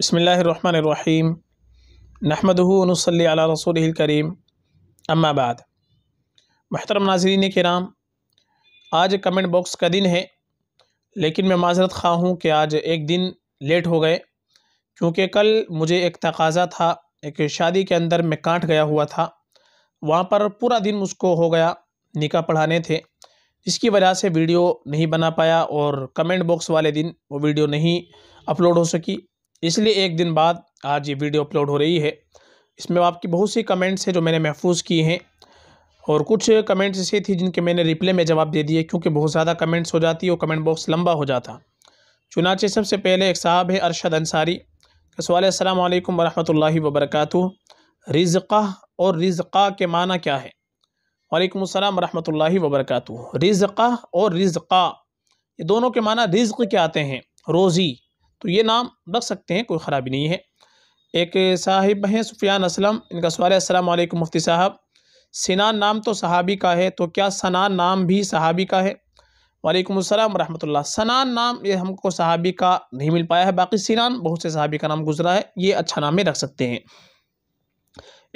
बसमीम नहमदनसली रसूल करीम अम्माबाद महतरम नाजरीन नाम आज कमेंट बॉक्स का दिन है लेकिन मैं माजरत खा हूँ कि आज एक दिन लेट हो गए क्योंकि कल मुझे एक तकाज़ा था एक शादी के अंदर मैं काट गया हुआ था वहाँ पर पूरा दिन उसको हो गया निका पढ़ाने थे इसकी वजह से वीडियो नहीं बना पाया और कमेंट बॉक्स वाले दिन वो वीडियो नहीं अपलोड हो सकी इसलिए एक दिन बाद आज ये वीडियो अपलोड हो रही है इसमें आपकी बहुत सी कमेंट्स हैं जो मैंने महफूज किए हैं और कुछ कमेंट्स ऐसे थी जिनके मैंने रिप्ले में जवाब दे दिए क्योंकि बहुत ज़्यादा कमेंट्स हो जाती और कमेंट बॉक्स लंबा हो जाता चुनाचे सबसे पहले एक साहब है अरशद अंसारी का सवाल अल्लाम वरहमल वबरक रिज़ा और रिज़ा के माना क्या है वालेकुम अस्सलाम रहमतुल्लाहि वबरकatuh रिज़ा और रिज़ा ये दोनों के माना रिज़्क के आते हैं रोज़ी तो ये नाम रख सकते हैं कोई ख़राबी नहीं है एक साहिब हैं सुफियान असलम इनका सवाल है असलम मुफ्ती साहब सिनान नाम तो सहाबी का है तो क्या सनान नाम भी सहाबी का है वालेकुम अस्सलाम रहमतुल्लाह सनान नाम ये हमको सहाबी का नहीं मिल पाया है बाकी सिनान बहुत से सहाबी का नाम गुजरा है ये अच्छा नाम रख सकते हैं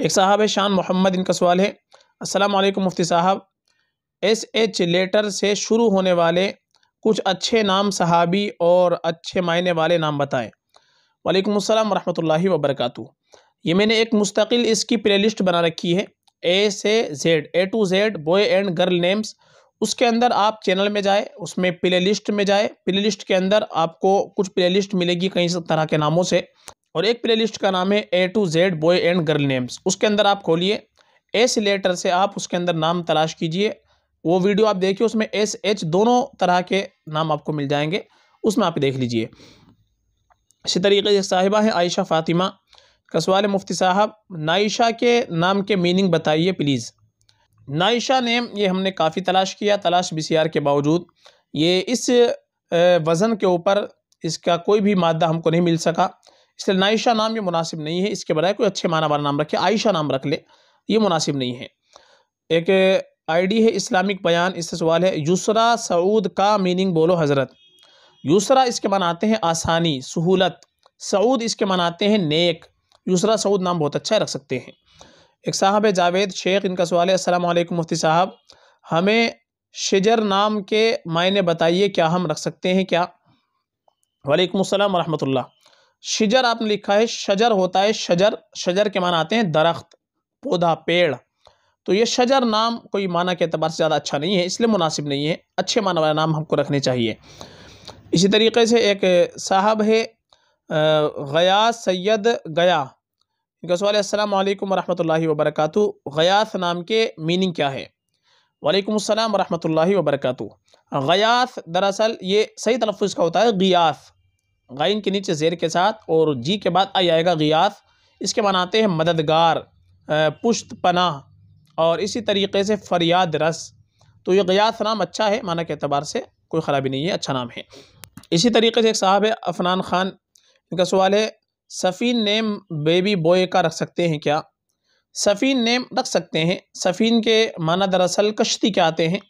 एक साहब है शान मोहम्मद इनका सवाल है असलम मुफ्ती साहब एस एच लेटर से शुरू होने वाले कुछ अच्छे नाम सहाबी और अच्छे मायने वाले नाम बताएं वालेकुम अस्सलाम रहमतुल्लाहि व ये मैंने एक मुस्तकिल इसकी प्लेलिस्ट बना रखी है ए से Z A to Z boy and girl names उसके अंदर आप चैनल में जाए उसमें प्ले लिस्ट में जाए प्ले लिस्ट के अंदर आपको कुछ प्ले लिस्ट मिलेगी कई तरह के नामों से और एक प्ले लिस्ट का नाम है A to Z boy and girl names उसके अंदर आप खोलिए ए से लेटर से आप उसके अंदर नाम तलाश कीजिए वो वीडियो आप देखिए उसमें एस एच दोनों तरह के नाम आपको मिल जाएंगे उसमें आप देख लीजिए इसी तरीके से साहिबा है आयशा फ़ातिमा कसवाल मुफ्ती साहब नाइशा के नाम के मीनिंग बताइए प्लीज़ नाइशा नेम ये हमने काफ़ी तलाश किया तलाश बी के बावजूद ये इस वज़न के ऊपर इसका कोई भी मादा हमको नहीं मिल सका इसलिए नाइशा नाम ये मुनासिब नहीं है इसके बजाय कोई अच्छे माना वाला नाम रखे आयशा नाम रख ले ये मुनासिब नहीं है एक आईडी है इस्लामिक बयान इससे सवाल है यूसरा सऊद का मीनिंग बोलो हज़रत यूसरा इसके मनाते हैं आसानी सहूलत सऊद इसके मनाते हैं नेक यूसरा सऊद नाम बहुत अच्छा रख सकते हैं एक साहब है जावेद शेख इनका सवाल है असलम मुफ्ती साहब हमें शजर नाम के मायने बताइए क्या हम रख सकते हैं क्या वालेकुम अस्सलाम वरहमतुल्लाह शजर आपने लिखा है शजर होता है शजर शजर के मान आते हैं दरख्त पौधा पेड़ तो ये शजर नाम कोई माना के अतबार से ज़्यादा अच्छा नहीं है इसलिए मुनासिब नहीं है अच्छे माना वाला नाम हमको रखने चाहिए इसी तरीके से एक साहब है गया सैद गया इनका सवाल अस्सलाम वालेकुम रहमतुल्लाहि व गयास नाम के मीनिंग क्या है वालेकुम अस्सलाम रहमतुल्लाहि व गयास दरअसल ये सही तलफ़ का होता है गियास गाइन के नीचे जेर के साथ और जी के बाद आई आएगा गियास इसके मनाते हैं मददगार पुश्त पनाह और इसी तरीके से फरियाद रस तो ये गयास नाम अच्छा है माना के अतबार से कोई ख़राबी नहीं है अच्छा नाम है इसी तरीके से एक साहब है अफनान ख़ान इनका सवाल है सफ़ीन नेम बेबी बॉय का रख सकते हैं क्या सफ़ीन नेम रख सकते हैं सफ़ीन के माना दरअसल कश्ती के आते हैं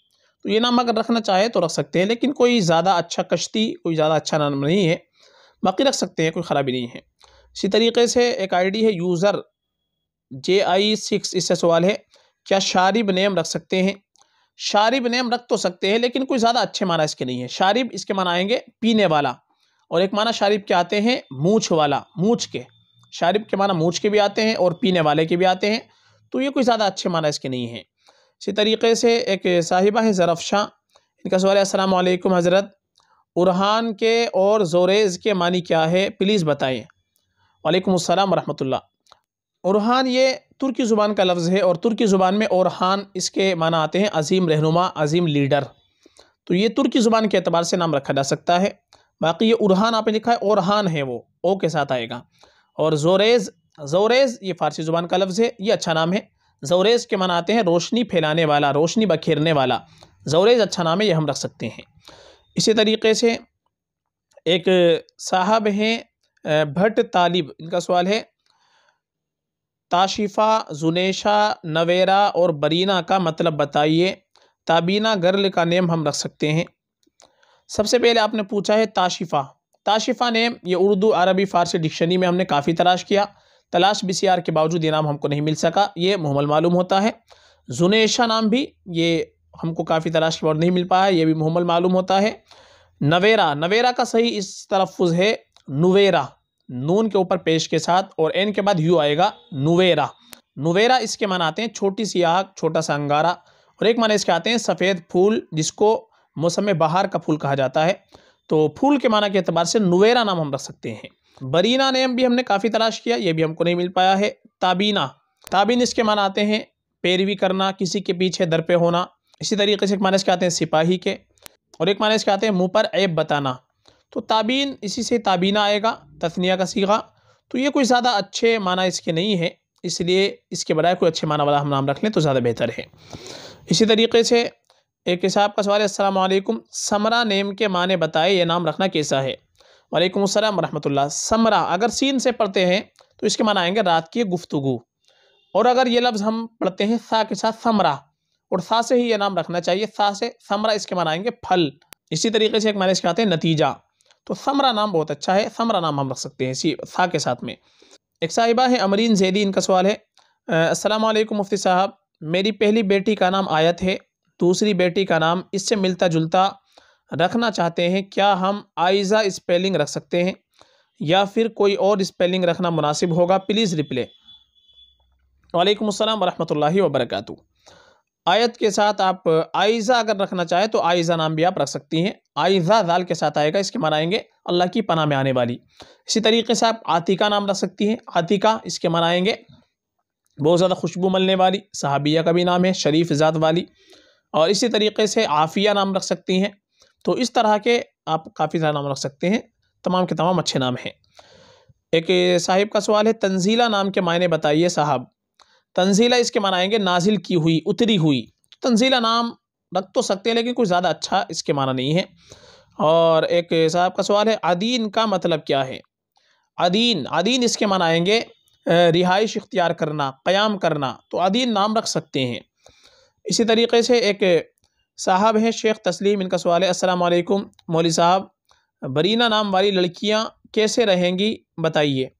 तो ये नाम अगर रखना चाहे तो रख सकते हैं लेकिन कोई ज़्यादा अच्छा कश्ती कोई ज़्यादा अच्छा नाम नहीं है बाकी रख सकते हैं कोई ख़राबी नहीं है इसी तरीके से एक आईडी है यूज़र जे आई सिक्स इससे सवाल है क्या शारिब नेम रख सकते हैं शारिब नेम रख तो सकते हैं लेकिन कोई ज़्यादा अच्छे माना इसके नहीं है शारिब इसके माना आएंगे पीने वाला और एक माना शारिब के आते हैं मूछ वाला मूछ के शारिब के माना मूछ के भी आते हैं और पीने वाले के भी आते हैं तो ये कोई ज़्यादा अच्छे माना इसके नहीं है इसी तरीके से एक साहिबा है शाह इनका सवाल असलकम असलम हज़रत उरहान के और जोरेज़ के मानी क्या है प्लीज़ बताएँ वालेकुम अस्सलाम वरहमतुल्लाह औरहान ये तुर्की ज़ुबान का लफ्ज़ है और तुर्की ज़ुबान में औरहान इसके माना आते हैं अजीम रहनुमा अजीम लीडर तो ये तुर्की ज़ुबान के अतबार से नाम रखा जा सकता है बाकी ये उरहान आपने लिखा है औरहान है वो ओ के साथ आएगा और जोरेज़ जोरेज़ ये फ़ारसी ज़ुबान का लफ्ज़ है ये अच्छा नाम है जोरेज़ के माना आते हैं रोशनी फैलाने वाला रोशनी बखेरने वाला जोरेज़ अच्छा नाम है ये हम रख सकते हैं इसी तरीके से एक साहब हैं भट्ट तालिब इनका सवाल है ताशिफ़ा जुनेशा नवेरा और बरीना का मतलब बताइए ताबीना गर्ल का नेम हम रख सकते हैं सबसे पहले आपने पूछा है ताशिफ़ा ताशिफ़ा नेम ये उर्दू अरबी फ़ारसी डिक्शनरी में हमने काफ़ी तलाश किया तलाश बी के बावजूद ये नाम हमको नहीं मिल सका ये मुहमल मालूम होता है जुनेशा नाम भी ये हमको काफ़ी तलाश के बाद नहीं मिल पाया ये भी मुहमल मालूम होता है नवेरा नवेरा का सही इस तरफ है नुवेरा नून के ऊपर पेश के साथ और एन के बाद यू आएगा नुवेरा नुवेरा इसके मान आते हैं छोटी सी आग छोटा सा अंगारा और एक माना इसके आते हैं सफ़ेद फूल जिसको मौसम बहार का फूल कहा जाता है तो फूल के माना के अतबार से नुवेरा नाम हम रख सकते हैं बरीना नेम भी हमने काफ़ी तलाश किया ये भी हमको नहीं मिल पाया है ताबीना ताबीन इसके माना आते हैं पैरवी करना किसी के पीछे दर पे होना इसी तरीके से एक माना इसके आते हैं सिपाही के और एक माना इसके आते हैं मुँह पर ऐब बताना तो ताबीन इसी से ताबीना आएगा तसनिया का सीगा तो ये कोई ज़्यादा अच्छे माना इसके नहीं है इसलिए इसके बजाय कोई अच्छे माना वाला हम नाम रख लें तो ज़्यादा बेहतर है इसी तरीके से एक साहब का सवाल है असलकुम समरा नेम के माने बताए ये नाम रखना कैसा है वालेकुम असलम वरहमतुल्ला समरा अगर सीन से पढ़ते हैं तो इसके माना आएंगे रात की गुफ्तु और अगर ये लफ्ज़ हम पढ़ते हैं सा के साथ समरा और सा से ही ये नाम रखना चाहिए सा से समरा इसके माना आएंगे फल इसी तरीके से एक माने इसके आते हैं नतीजा तो समरा नाम बहुत अच्छा है समरा नाम हम रख सकते हैं इसी था के साथ में एक साहिबा है अमरीन जैदी इनका सवाल है असलम मुफ्ती साहब मेरी पहली बेटी का नाम आयत है दूसरी बेटी का नाम इससे मिलता जुलता रखना चाहते हैं क्या हम आयज़ा स्पेलिंग रख सकते हैं या फिर कोई और स्पेलिंग रखना मुनासिब होगा प्लीज़ रिप्ले वालेकुम अस्सलाम वरहमतुल्लाहि वबरकू आयत के साथ आप आयजा अगर रखना चाहें तो आयजा नाम भी आप रख सकती हैं आयजा दाल के साथ आएगा इसके माना आएंगे अल्लाह की पना में आने वाली इसी तरीके से आप आतिका नाम रख सकती हैं आतिका इसके माना आएंगे बहुत ज़्यादा खुशबू मलने वाली सहाबिया का भी नाम है शरीफ ज़ात वाली और इसी तरीके से आफिया नाम रख सकती हैं तो इस तरह के आप काफ़ी सारे नाम रख सकते हैं तमाम के तमाम अच्छे नाम हैं एक साहिब का सवाल है तंजीला नाम के मायने बताइए साहब तंजीला इसके माना आएंगे नाजिल की हुई उतरी हुई तंजीला नाम रख तो सकते हैं लेकिन कुछ ज़्यादा अच्छा इसके माना नहीं है और एक साहब का सवाल है अदीन का मतलब क्या है अदीन अदीन इसके माना आएंगे रिहाइश इख्तियार करना क़याम करना तो अदीन नाम रख सकते हैं इसी तरीके से एक साहब हैं शेख तस्लीम इनका सवाल है असलकुम मौली साहब बरीना नाम वाली लड़कियाँ कैसे रहेंगी बताइए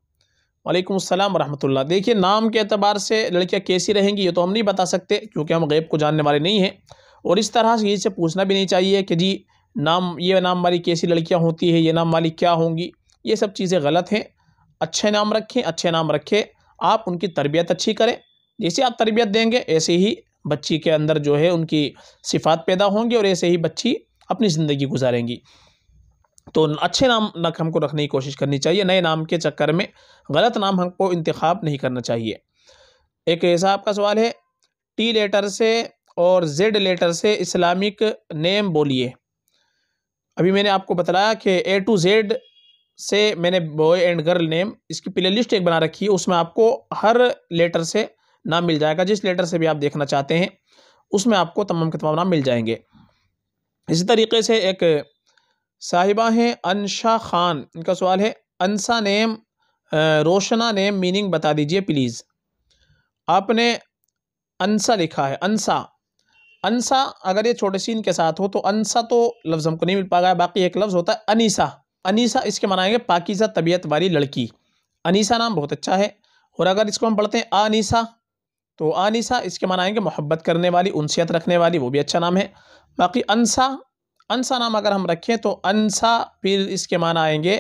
वालेकुम रहमतुल्ला देखिए नाम के अतबार से लड़कियाँ कैसी रहेंगी ये तो हम नहीं बता सकते क्योंकि हम गैब को जानने वाले नहीं हैं और इस तरह से इसे पूछना भी नहीं चाहिए कि जी नाम ये नाम वाली कैसी लड़कियाँ होती है ये नाम वाली क्या होंगी ये सब चीज़ें गलत हैं अच्छे नाम रखें अच्छे नाम रखें आप उनकी तरबियत अच्छी करें जैसे आप तरबियत देंगे ऐसे ही बच्ची के अंदर जो है उनकी सिफात पैदा होंगी और ऐसे ही बच्ची अपनी ज़िंदगी गुजारेंगी तो अच्छे नाम नक हमको रखने की कोशिश करनी चाहिए नए नाम के चक्कर में गलत नाम हमको इंतखब नहीं करना चाहिए एक ऐसा आपका सवाल है टी लेटर से और जेड लेटर से इस्लामिक नेम बोलिए अभी मैंने आपको बताया कि ए टू जेड से मैंने बॉय एंड गर्ल नेम इसकी प्ले लिस्ट एक बना रखी है उसमें आपको हर लेटर से नाम मिल जाएगा जिस लेटर से भी आप देखना चाहते हैं उसमें आपको तमाम के तमाम नाम मिल जाएंगे इसी तरीके से एक साहिबा हैं अनशा खान इनका सवाल है Ansa name Roshna name meaning बता दीजिए प्लीज़ आपने अनसा लिखा है अनसा अनसा अगर ये छोटे सीन के साथ हो तो अनसा तो लफ्ज़ हमको नहीं मिल पाएगा बाकी एक लफ्ज़ होता है अनीसा अनीसा इसके मनाएंगे पाकिज़ा तबीयत वाली लड़की अनीसा नाम बहुत अच्छा है और अगर इसको हम पढ़ते हैं आनीसा तो आनीसा इसके मनाएंगे मोहब्बत करने वाली उनसीत रखने वाली वो भी अच्छा नाम है बाकी अनसा अनसा नाम अगर हम रखें तो अनसा फिर इसके माना आएंगे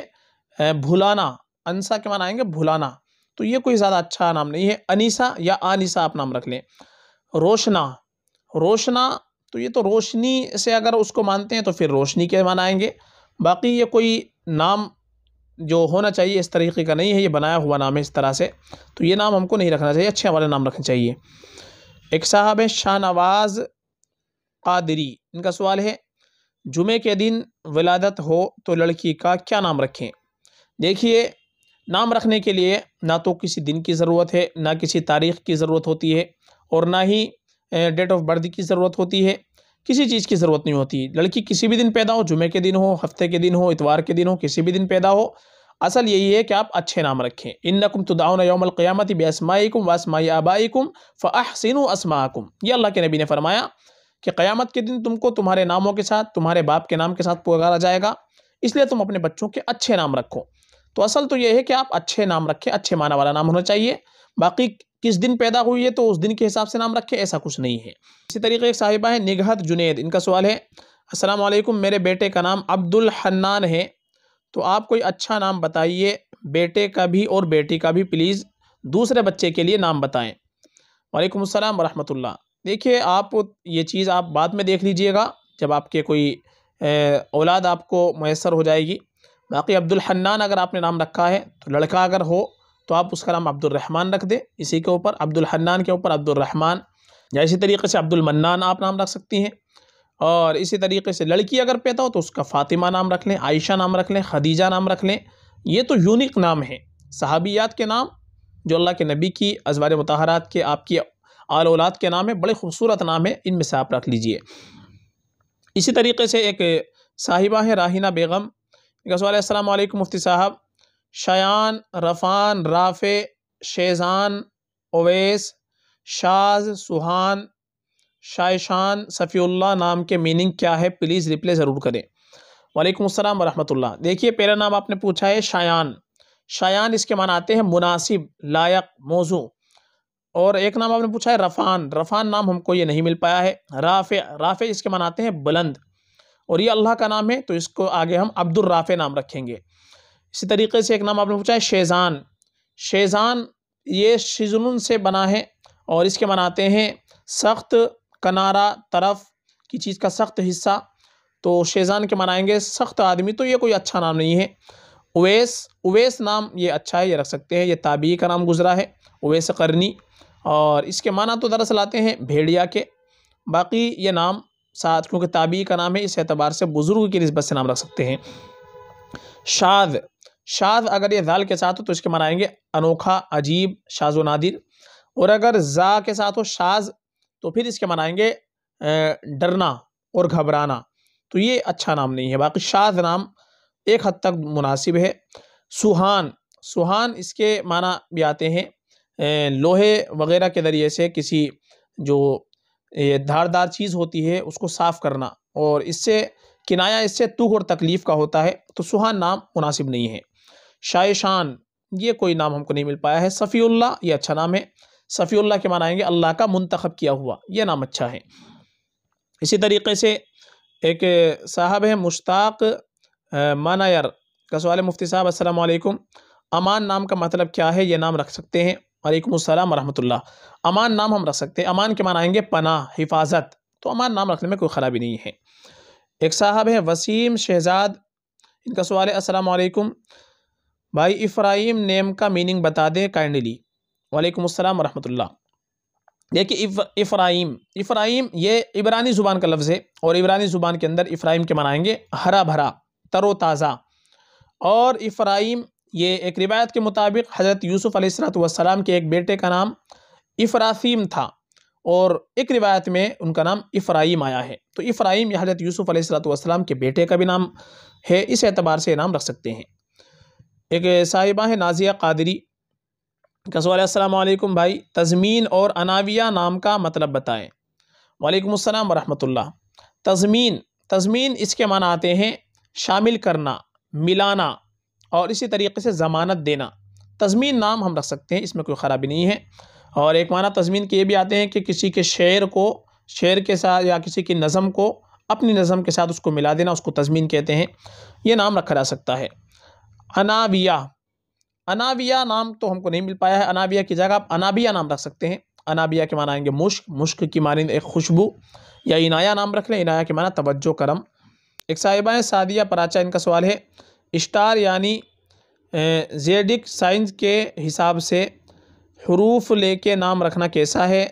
भुलाना अनसा के माना आएंगे भुलाना तो ये कोई ज़्यादा अच्छा नाम नहीं है अनिसा या अनिसा आप नाम रख लें रोशना रोशना तो ये तो रोशनी से अगर उसको मानते हैं तो फिर रोशनी के माना आएंगे बाकी ये कोई नाम जो होना चाहिए इस तरीके का नहीं है ये बनाया हुआ नाम है इस तरह से तो ये नाम हमको नहीं रखना चाहिए अच्छे वाले नाम रखने चाहिए एक साहब है शाहनवाज़ कादरी इनका सवाल है जुमे के दिन वलादत हो तो लड़की का क्या नाम रखें देखिए नाम रखने के लिए ना तो किसी दिन की ज़रूरत है ना किसी तारीख़ की ज़रूरत होती है और ना ही डेट ऑफ बर्थ की ज़रूरत होती है किसी चीज़ की ज़रूरत नहीं होती लड़की किसी भी दिन पैदा हो जुमे के दिन हो हफ्ते के दिन हो इतवार के दिन हो किसी भी दिन पैदा हो असल यही है कि आप अच्छे नाम रखें इन नकुम तुदाउन योमलक़ियामत बेअसमाईकुम वसमाई आबाईकुम फ़ाहसिन असमाकुम ये अल्लाह के नबी ने फरमाया कि क़यामत के दिन तुमको तुम्हारे नामों के साथ तुम्हारे बाप के नाम के साथ पुकारा जाएगा इसलिए तुम अपने बच्चों के अच्छे नाम रखो तो असल तो यह है कि आप अच्छे नाम रखें अच्छे माना वाला नाम होना चाहिए बाकी किस दिन पैदा हुई है तो उस दिन के हिसाब से नाम रखें ऐसा कुछ नहीं है इसी तरीके एक साहिबा है निगहत जुनेद इनका सवाल है असलम मेरे बेटे का नाम अब्दुल हन्नान है तो आप कोई अच्छा नाम बताइए बेटे का भी और बेटी का भी प्लीज़ दूसरे बच्चे के लिए नाम बताएँ वालेकुम अस्सलाम देखिए आप ये चीज़ आप बाद में देख लीजिएगा जब आपके कोई औलाद आपको मैसर हो जाएगी बाकी अब्दुल हन्नान अगर आपने नाम रखा है तो लड़का अगर हो तो आप उसका नाम अब्दुलरहमान रख दें इसी के ऊपर अब्दुल हन्नान के ऊपर रहमान या इसी तरीके से अब्दुल मन्नान आप नाम रख सकती हैं और इसी तरीके से लड़की अगर पैदा हो तो उसका फ़ातिमा नाम रख लें आयशा नाम रख लें खदीजा नाम रख लें ये तो यूनिक नाम है सहाबियात के नाम जो अल्लाह के नबी की अजवार मतहरात के आपकी आल औलाद के नाम है बड़े खूबसूरत नाम है इनमें से आप रख लीजिए इसी तरीके से एक साहिबा है राहिना बेगम असल मुफ्ती साहब शयान रफ़ान राफ़े शेजान अवैस शाज सुहान शायशान सफ़ील्ला नाम के मीनिंग क्या है प्लीज़ रिप्ले ज़रूर करें वालेकुम अस्सलाम वरहमतुल्लाह देखिए पहला नाम आपने पूछा है शायान शायान इसके मान आते हैं मुनासिब लायक मौजू और एक नाम आपने पूछा है रफ़ान रफ़ान नाम हमको ये नहीं मिल पाया है राफ़े राफ़े इसके मनाते हैं बुलंद और ये अल्लाह का नाम है तो इसको आगे हम अब्दुल राफ़े नाम रखेंगे इसी तरीके से एक नाम आपने पूछा है शेज़ान शेज़ान ये शिजुन से बना है और इसके मनाते हैं सख्त कनारा तरफ की चीज़ का सख्त हिस्सा तो शेज़ान के मनाएंगे सख्त आदमी तो ये कोई अच्छा नाम नहीं है उवैस उवैस नाम ये अच्छा है ये रख सकते हैं ये ताबी का नाम गुजरा है उवैस करनी और इसके माना तो दरअसल आते हैं भेड़िया के बाकी ये नाम साथ क्योंकि ताबी का नाम है इस एतबार से बुज़ुर्ग की नस्बत से नाम रख सकते हैं शाद शाद अगर ये दाल के साथ हो तो इसके आएंगे अनोखा अजीब शाज व नादिर और अगर जा के साथ हो शाज तो फिर इसके मनाएंगे डरना और घबराना तो ये अच्छा नाम नहीं है बाकी शाज नाम एक हद तक मुनासिब है सुहान सुहान इसके माना भी आते हैं लोहे वगैरह के ज़रिए से किसी जो ये धारदार चीज़ होती है उसको साफ़ करना और इससे किनाया इससे तुख और तकलीफ़ का होता है तो सुहा नाम मुनासिब नहीं है शायशान ये कोई नाम हमको नहीं मिल पाया है सफ़ील्ला ये अच्छा नाम है सफ़ील्ला के मनाएँगे आएंगे अल्लाह का मुंतखब किया हुआ ये नाम अच्छा है इसी तरीके से एक साहब हैं मुश्ताक मानायर का सवाल मुफ्ती साहब अस्सलाम अमान नाम का मतलब क्या है ये नाम रख सकते हैं वालेकुम वरहमल्ला अमान नाम हम रख सकते हैं अमान के मान आएंगे पना हिफाजत तो अमान नाम रखने में कोई ख़राबी नहीं है एक साहब है वसीम शहजाद इनका सवाल है असलकुम भाई इफ़्राहिम नेम का मीनिंग बता दें काइंडली वालेकुम अस्सलाम वरहमतुल्ला देखिए इफ़्राइम इफ़्राहिम ये इबरानी ज़ुबान का लफ्ज़ है और इबरानी ज़ुबान के अंदर इफ़्राहिम के मनाएँगे हरा भरा तरो ताज़ा और इफ़्राहिम ये एक रिवायत के मुताबिक हज़रत यूसुफ़ अलैहिस्सलाम के एक बेटे का नाम इफ़रासीम था और एक रिवायत में उनका नाम इफ़राइम आया है तो इफ़राइम यह हज़रत यूसुफ़ अलैहिस्सलाम के बेटे का भी नाम है इस एतबार से नाम रख सकते हैं एक साहिबा है नाजिया कादरी का सवाल भाई तज़मीन और अनाविया नाम का मतलब बताएँ वालेकुम अस्सलाम वरहमतुल्लाह तज़मीन तज़मीन इसके माना आते हैं शामिल करना मिलाना और इसी तरीके से ज़मानत देना तज़मीन नाम हम रख सकते हैं इसमें कोई ख़राबी नहीं है और एक माना तज़मीन के ये भी आते हैं कि किसी के शेर को शेर के साथ या किसी की नज़म को अपनी नज़म के साथ उसको मिला देना उसको तज़मीन कहते हैं ये नाम रखा जा सकता है अनाविया अनाविया नाम तो हमको नहीं मिल पाया है अनाविया की जगह आप अनाबिया नाम रख सकते हैं अनाबिया के माना आएंगे मुश्क मुश्क की मानंद एक खुशबू या इनाया नाम रख लें इनाया के माना तवज्जो करम एक साहिबा हैं सादिया पराचा इनका सवाल है स्टार यानी जेडिक साइंस के हिसाब से हरूफ लेके नाम रखना कैसा है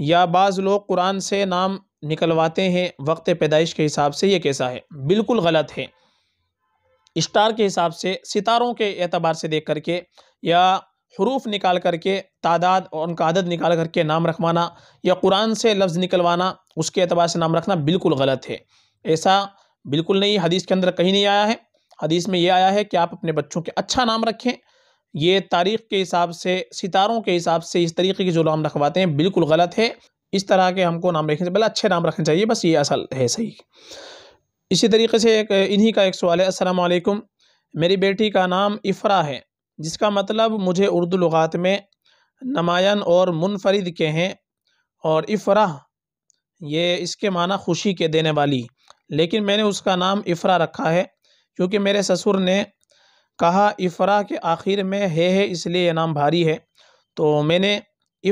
या बाज़ लोग कुरान से नाम निकलवाते हैं वक्त पैदाइश के हिसाब से ये कैसा है बिल्कुल गलत है स्टार के हिसाब से सितारों के एतबार से देख करके या हरूफ निकाल करके तादाद और उनका आदद निकाल करके नाम रखवाना या कुरान से लफ्ज़ निकलवाना उसके एतबार से नाम रखना बिल्कुल गलत है ऐसा बिल्कुल नहीं हदीस के अंदर कहीं नहीं आया है हदीस में ये आया है कि आप अपने बच्चों के अच्छा नाम रखें ये तारीख के हिसाब से सितारों के हिसाब से इस तरीके के जो नाम रखवाते हैं बिल्कुल गलत है इस तरह के हमको नाम रखने से पहले अच्छे नाम रखने चाहिए बस ये असल है सही इसी तरीके से एक इन्हीं का एक सवाल है असलकुम मेरी बेटी का नाम इफ़रा है जिसका मतलब मुझे उर्दू लगात में नमायन और मुनफरद के हैं और इफ़रा ये इसके माना खुशी के देने वाली लेकिन मैंने उसका नाम इफ़रा रखा है क्योंकि मेरे ससुर ने कहा इफ़रा के आखिर में है है इसलिए ये नाम भारी है तो मैंने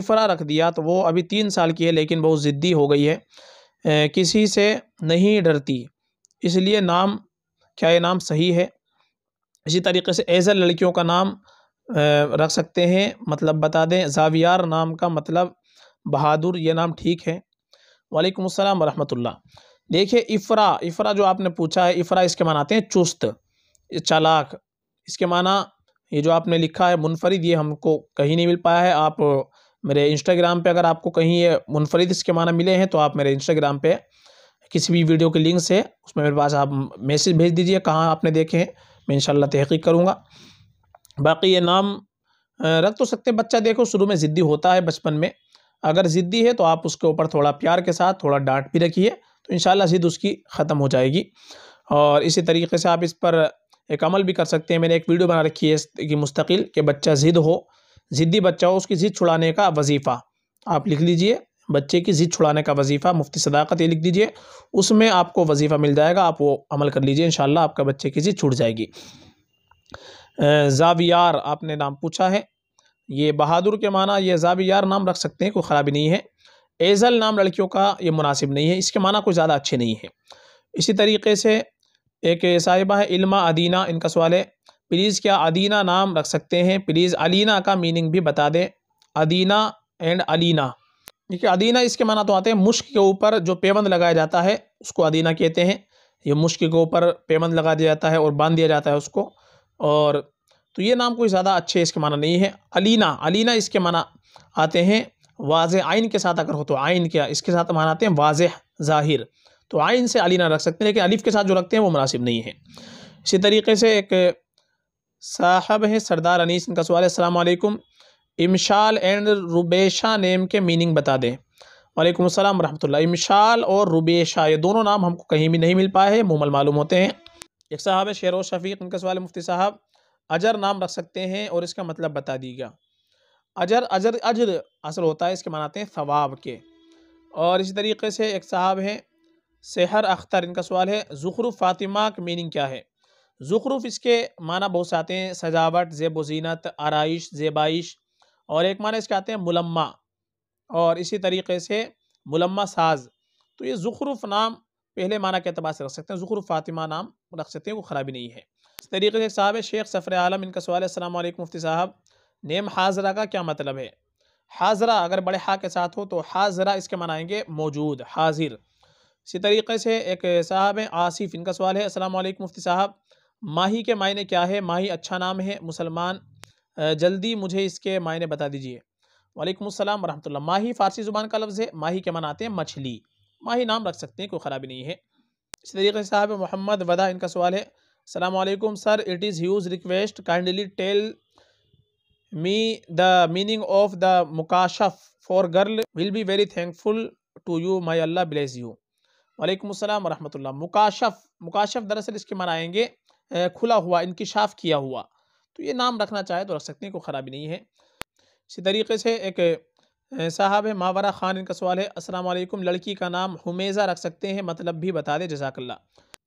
इफ़रा रख दिया तो वो अभी तीन साल की है लेकिन बहुत ज़िद्दी हो गई है किसी से नहीं डरती इसलिए नाम क्या ये नाम सही है इसी तरीके से ऐसा लड़कियों का नाम रख सकते हैं मतलब बता दें जावियार नाम का मतलब बहादुर ये नाम ठीक है वालेकुम अस्सलाम रहमतुल्लाह देखिए इफ़रा इफ़रा जो आपने पूछा है इफ़रा इसके माना आते हैं चुस्त चालाक इसके माना ये जो आपने लिखा है मुनफरिद ये हमको कहीं नहीं मिल पाया है आप मेरे इंस्टाग्राम पे अगर आपको कहीं ये मुनफरद इसके माना मिले हैं तो आप मेरे इंस्टाग्राम पे किसी भी वीडियो के लिंक से उसमें मेरे पास आप मैसेज भेज दीजिए कहाँ आपने देखे हैं मैं इन तहकीक करूँगा बाकी ये नाम रख तो सकते हैं बच्चा देखो शुरू में ज़िद्दी होता है बचपन में अगर ज़िद्दी है तो आप उसके ऊपर थोड़ा प्यार के साथ थोड़ा डांट भी रखिए तो इन ज़िद उसकी ख़त्म हो जाएगी और इसी तरीके से आप इस पर एक अमल भी कर सकते हैं मैंने एक वीडियो बना रखी है कि मुस्तकिल कि बच्चा ज़िद हो ज़िद्दी बच्चा हो उसकी ज़िद छुड़ाने का वजीफ़ा आप लिख लीजिए बच्चे की ज़िद छुड़ाने का वजीफ़ा मुफ्ती सदाकत ये लिख दीजिए उसमें आपको वजीफ़ा मिल जाएगा आप वो अमल कर लीजिए इन आपका बच्चे की ज़िद छुट जाएगी जावियार आपने नाम पूछा है ये बहादुर के माना ये जावियार नाम रख सकते हैं कोई ख़राबी नहीं है एज़ल नाम लड़कियों का ये मुनासिब नहीं है इसके माना कोई ज़्यादा अच्छे नहीं है इसी तरीके से एक साहिबा है इल्मा अदीना इनका सवाल है प्लीज़ क्या अदीना नाम रख सकते हैं प्लीज़ अलीना का मीनिंग भी बता दें अदीना एंड अलीना देखिए अदीना इसके माना तो आते हैं मुश्क के ऊपर जो पेबंद लगाया जाता है उसको अदीना कहते हैं ये मुश्क के ऊपर पेबंद लगा दिया जाता है और बांध दिया जाता है उसको और तो ये नाम कोई ज़्यादा अच्छे इसके माना नहीं है अलीना अलीना इसके माना आते हैं वाज आइन के साथ अगर हो तो आइन क्या इसके साथ मानाते हैं वाज ज़ाहिर तो आइन से अली ना रख सकते हैं लेकिन अलिफ के साथ जो रखते हैं वो मुनासिब नहीं है इसी तरीके से एक साहब हैं सरदार अनीस इनका सवाल है इमशाल एंड रुबेशा नेम के मीनिंग बता दें वालेकुम अस्सलाम रहमतुल्ला इमशाल और रुबेशा ये दोनों नाम हमको कहीं भी नहीं मिल पाए हैं मुमल मालूम होते हैं एक साहब है शेर शफीक उनका सवाल मुफ्ती साहब अजर नाम रख सकते हैं और इसका मतलब बता दीजिएगा अजर अजर अजर असर होता है इसके मनाते हैं सवाब के और इसी तरीके से एक साहब हैं सेहर अख्तर इनका सवाल है ज़ुखरुफ़ फ़ातिमा की मीनिंग क्या है ज़ुखरुफ़ इसके माना बहुत से आते हैं सजावट जेब वजीनत आरइश जेबाइश और एक माना इसके आते हैं मुलम्मा और इसी तरीके से मुलम्मा साज तो ये ज़ुखरुफ नाम पहले माना के अतबार से रख सकते हैं ज़ुखरुफ़ फ़ातिमा नाम रख सकते हैं वो ख़राबी नहीं है इस तरीके से साहब शेख सफ़र आलम इनका सवाल है असल मुफ्ती साहब नेम हाजरा का क्या मतलब है हाजरा अगर बड़े हा के साथ हो तो हाजरा इसके मनाएंगे मौजूद हाजिर इसी तरीके से एक साहब हैं आसिफ इनका सवाल है असल मुफ्ती साहब माही के मायने क्या है माही अच्छा नाम है मुसलमान जल्दी मुझे इसके मायने बता दीजिए वालेकुम अस्सलाम वरहमतुल्ला माही फ़ारसी ज़ुबान का लफ्ज़ है माही के मनाते हैं मछली माही नाम रख सकते हैं कोई ख़राबी नहीं है इसी तरीके से साहब मोहम्मद वदा इनका सवाल है Allam sir it is huge request kindly tell me the meaning of the mukashaf for girl will be very thankful to you my allah bless you वालेकुम अस्सलाम वरहमतुल्लाह मुकाशफ मुकाशफ दरअसल इसके माना आएंगे खुला हुआ इनकशाफ किया हुआ तो ये नाम रखना चाहे तो रख सकते हैं कोई ख़राबी नहीं है इसी तरीके से एक eh, साहब है मावरा ख़ान इनका सवाल है अस्सलाम वालेकुम लड़की का नाम हुमेज़ा रख सकते हैं मतलब भी बता दे जजाकल्ला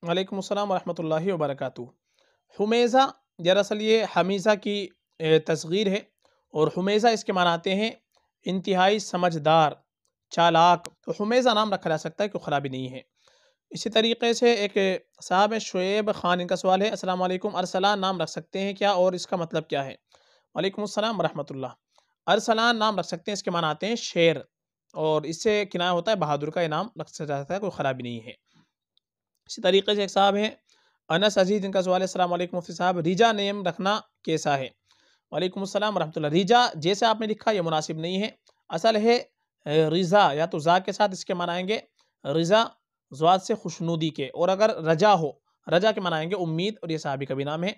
वालेकुम अस्सलाम वरहमतुल्लाहि वबरकatuh हुमेज़ा दरअसल ये हमीज़ा की तस्गीर है और हमेशा इसके मान आते हैं इंतहाई समझदार चालाक तो हमेशा नाम रखा जा सकता है कि खराबी नहीं है इसी तरीके से एक साहब शुएब ख़ान इनका सवाल है अस्सलाम अरसला नाम रख सकते हैं क्या और इसका मतलब क्या है वालेकुम अस्सलाम वरहमतुल्लाह अरसलान नाम रख सकते हैं इसके मान आते हैं शेर और इससे किनाया होता है बहादुर का इनाम रख सकता है कोई ख़राबी नहीं है इसी तरीके से एक साहब हैं अनस अजीज़ इनका सवाल है असल मुफ्ती साहब रिजा नेम रखना कैसा है वालेकुम अस्सलाम रहमतुल्लाह रिजा जैसे आपने लिखा ये मुनासिब नहीं है असल है रिज़ा या तो ज़ा के साथ इसके मनाएंगे रिज़ा जवाद से खुशनुदी के और अगर रजा हो रजा के मनाएंगे उम्मीद और ये साहबी का भी नाम है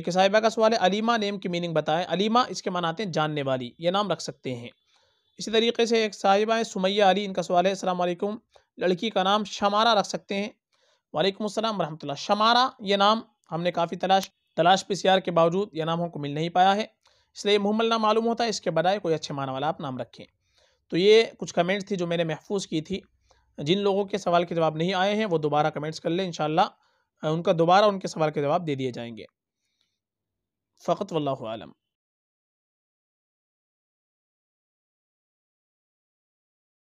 एक साहिबा का सवाल है अलीमा नेम की मीनिंग बताएं अलीमा इसके मनाते हैं जानने वाली ये नाम रख सकते हैं इसी तरीके से एक साहिबा है सुमैया अली इनका सवाल है असलम लड़की का नाम शमारा रख सकते हैं वालेकुम अस्सलाम रहमतुल्लाह शमारा ये नाम हमने काफ़ी तलाश तलाश पीसीआर के बावजूद यह नाम हमको मिल नहीं पाया है इसलिए मुहम्मल नाम मालूम होता है इसके बजाय कोई अच्छे माना वाला आप नाम रखें तो ये कुछ कमेंट्स थी जो मैंने महफूज की थी जिन लोगों के सवाल के जवाब नहीं आए हैं वो दोबारा कमेंट्स कर लें इन उनका दोबारा उनके सवाल के जवाब दे दिए जाएंगे फ़कत वल्लम